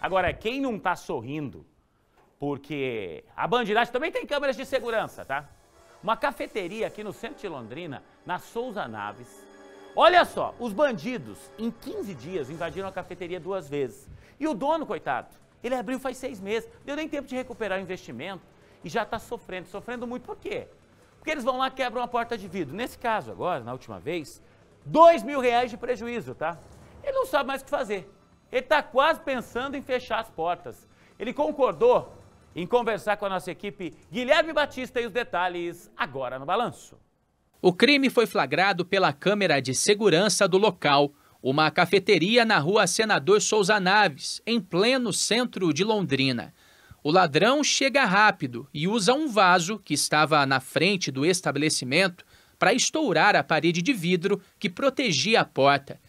Agora, quem não tá sorrindo, porque a bandidagem também tem câmeras de segurança, tá? Uma cafeteria aqui no centro de Londrina, na Souza Naves. Olha só, os bandidos, em 15 dias, invadiram a cafeteria duas vezes. E o dono, coitado, ele abriu faz seis meses, deu nem tempo de recuperar o investimento e já está sofrendo. Sofrendo muito por quê? Porque eles vão lá quebram a porta de vidro. Nesse caso agora, na última vez, dois mil reais de prejuízo, tá? Ele não sabe mais o que fazer. Ele está quase pensando em fechar as portas. Ele concordou em conversar com a nossa equipe Guilherme Batista e os detalhes agora no balanço. O crime foi flagrado pela câmera de segurança do local, uma cafeteria na rua Senador Souza Naves, em pleno centro de Londrina. O ladrão chega rápido e usa um vaso que estava na frente do estabelecimento para estourar a parede de vidro que protegia a porta.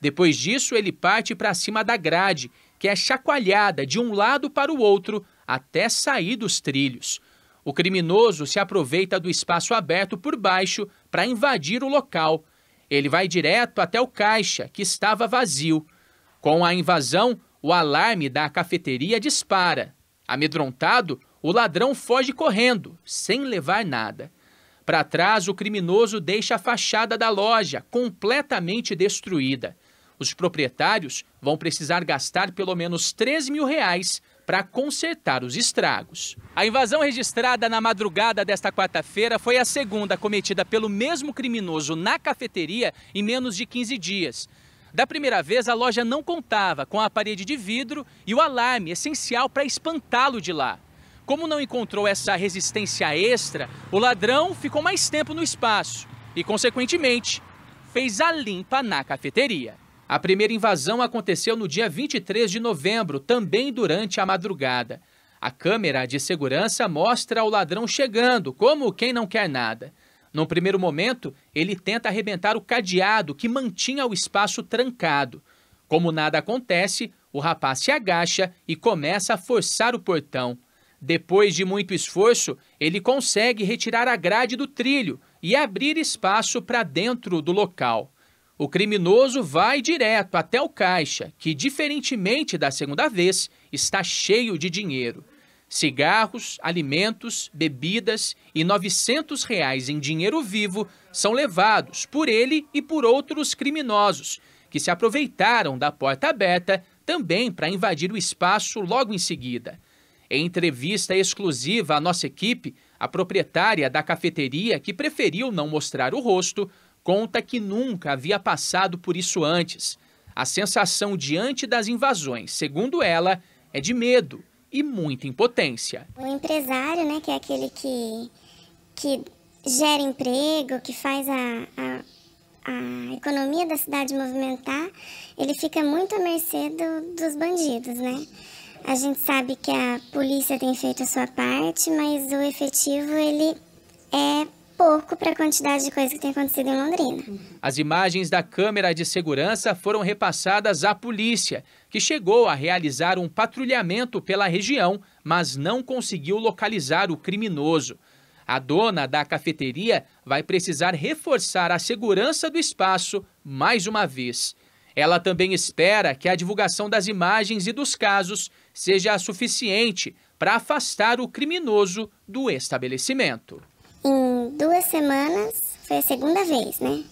Depois disso, ele parte para cima da grade, que é chacoalhada de um lado para o outro até sair dos trilhos. O criminoso se aproveita do espaço aberto por baixo para invadir o local. Ele vai direto até o caixa, que estava vazio. Com a invasão, o alarme da cafeteria dispara. Amedrontado, o ladrão foge correndo, sem levar nada. Para trás, o criminoso deixa a fachada da loja completamente destruída. Os proprietários vão precisar gastar pelo menos 3 mil reais para consertar os estragos. A invasão registrada na madrugada desta quarta-feira foi a segunda cometida pelo mesmo criminoso na cafeteria em menos de 15 dias. Da primeira vez, a loja não contava com a parede de vidro e o alarme essencial para espantá-lo de lá. Como não encontrou essa resistência extra, o ladrão ficou mais tempo no espaço e, consequentemente, fez a limpa na cafeteria. A primeira invasão aconteceu no dia 23 de novembro, também durante a madrugada. A câmera de segurança mostra o ladrão chegando, como quem não quer nada. No primeiro momento, ele tenta arrebentar o cadeado que mantinha o espaço trancado. Como nada acontece, o rapaz se agacha e começa a forçar o portão. Depois de muito esforço, ele consegue retirar a grade do trilho e abrir espaço para dentro do local. O criminoso vai direto até o caixa, que, diferentemente da segunda vez, está cheio de dinheiro. Cigarros, alimentos, bebidas e R$ 900 reais em dinheiro vivo são levados por ele e por outros criminosos, que se aproveitaram da porta aberta também para invadir o espaço logo em seguida. Em entrevista exclusiva à nossa equipe, a proprietária da cafeteria, que preferiu não mostrar o rosto, conta que nunca havia passado por isso antes. A sensação diante das invasões, segundo ela, é de medo e muita impotência. O empresário, né, que é aquele que, que gera emprego, que faz a, a, a economia da cidade movimentar, ele fica muito à mercê do, dos bandidos, né? A gente sabe que a polícia tem feito a sua parte, mas o efetivo ele é pouco para a quantidade de coisas que tem acontecido em Londrina. As imagens da câmera de segurança foram repassadas à polícia, que chegou a realizar um patrulhamento pela região, mas não conseguiu localizar o criminoso. A dona da cafeteria vai precisar reforçar a segurança do espaço mais uma vez. Ela também espera que a divulgação das imagens e dos casos seja suficiente para afastar o criminoso do estabelecimento em duas semanas, foi a segunda vez, né?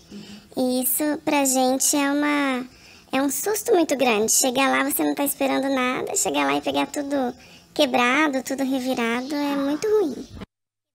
E isso pra gente é uma é um susto muito grande. Chegar lá, você não tá esperando nada, chegar lá e pegar tudo quebrado, tudo revirado, é muito ruim.